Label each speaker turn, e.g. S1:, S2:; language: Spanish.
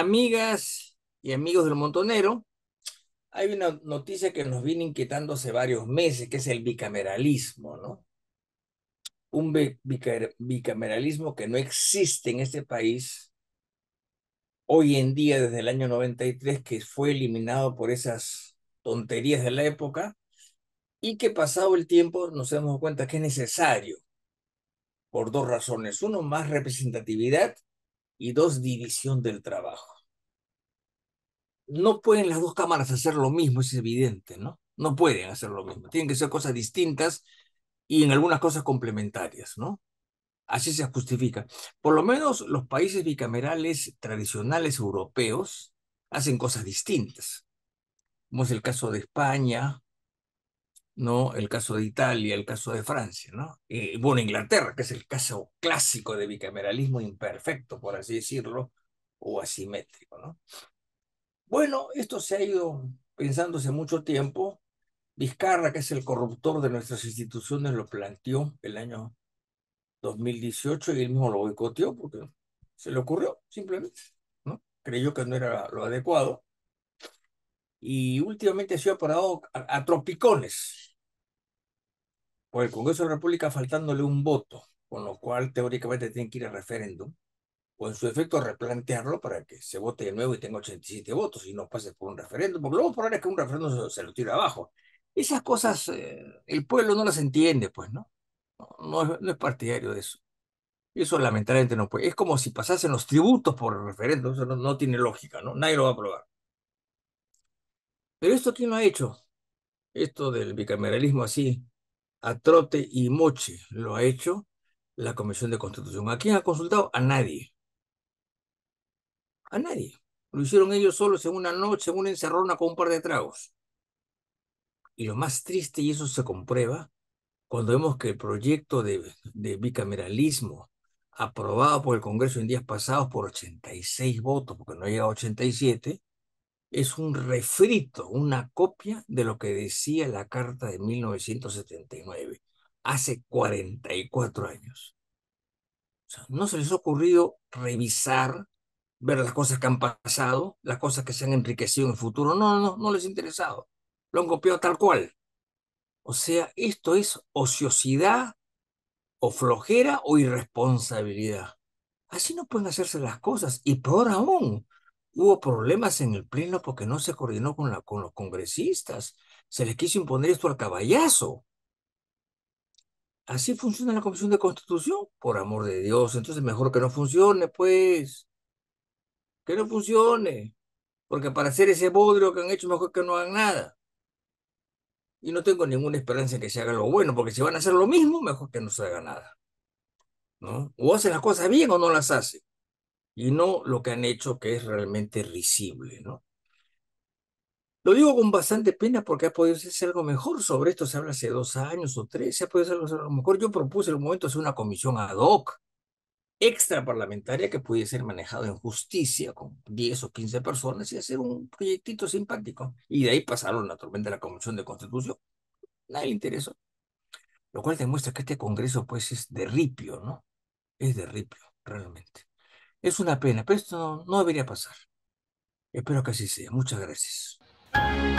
S1: Amigas y amigos del Montonero, hay una noticia que nos viene inquietando hace varios meses, que es el bicameralismo, ¿no? Un bicameralismo que no existe en este país hoy en día desde el año 93, que fue eliminado por esas tonterías de la época, y que pasado el tiempo nos hemos dado cuenta que es necesario por dos razones. Uno, más representatividad y dos, división del trabajo no pueden las dos cámaras hacer lo mismo, es evidente, ¿no? No pueden hacer lo mismo, tienen que ser cosas distintas y en algunas cosas complementarias, ¿no? Así se justifica. Por lo menos los países bicamerales tradicionales europeos hacen cosas distintas, como es el caso de España, ¿no? El caso de Italia, el caso de Francia, ¿no? Y, eh, bueno, Inglaterra, que es el caso clásico de bicameralismo imperfecto, por así decirlo, o asimétrico, ¿no? Bueno, esto se ha ido pensando hace mucho tiempo. Vizcarra, que es el corruptor de nuestras instituciones, lo planteó el año 2018 y él mismo lo boicoteó porque se le ocurrió, simplemente. ¿no? Creyó que no era lo adecuado. Y últimamente se ha parado a, tropicones por el Congreso de la República faltándole un voto, con lo cual teóricamente tiene que ir a referéndum o en su efecto replantearlo para que se vote de nuevo y tenga 87 votos y no pase por un referéndum, porque lo más probable es que un referéndum se, lo tire abajo. Esas cosas eh, el pueblo no las entiende, pues, ¿no? No, es, partidario de eso. Eso lamentablemente no puede. Es como si pasasen los tributos por el referéndum, eso no, no tiene lógica, ¿no? Nadie lo va a aprobar. Pero esto, ¿quién lo ha hecho? Esto del bicameralismo así, a trote y moche, lo ha hecho la Comisión de Constitución. ¿A quién ha consultado? A nadie. A nadie. Lo hicieron ellos solos en una noche, en una encerrona con un par de tragos. Y lo más triste, y eso se comprueba, cuando vemos que el proyecto de, bicameralismo aprobado por el Congreso en días pasados por 86 votos, porque no llega a 87, es un refrito, una copia de lo que decía la Carta de 1979, hace 44 años. O sea, no se les ha ocurrido revisar ver las cosas que han pasado, las cosas que se han enriquecido en el futuro. No, no, no les ha interesado. Lo han copiado tal cual. O sea, esto es ociosidad o flojera o irresponsabilidad. Así no pueden hacerse las cosas. Y peor aún, hubo problemas en el Pleno porque no se coordinó con, la, con los congresistas. Se les quiso imponer esto al caballazo. Así funciona la Comisión de Constitución, por amor de Dios. Entonces mejor que no funcione, pues que no funcione, porque para hacer ese bodrio que han hecho mejor que no hagan nada. Y no tengo ninguna esperanza en que se haga lo bueno, porque si van a hacer lo mismo, mejor que no se haga nada. ¿no? O hacen las cosas bien o no las hacen. Y no lo que han hecho que es realmente risible, ¿no? Lo digo con bastante pena porque ha podido hacerse algo mejor sobre esto. Se habla hace dos años o tres, se ha podido hacer algo mejor. Yo propuse en un momento hacer una comisión ad hoc extraparlamentaria que pudiese ser manejado en justicia con 10 o 15 personas y hacer un proyectito simpático. Y de ahí pasaron naturalmente a la Comisión de Constitución. Nadie le interesó. Lo cual demuestra que este Congreso pues es de ripio, ¿no? Es de ripio, realmente. Es una pena, pero esto no debería pasar. Espero que así sea. Muchas gracias.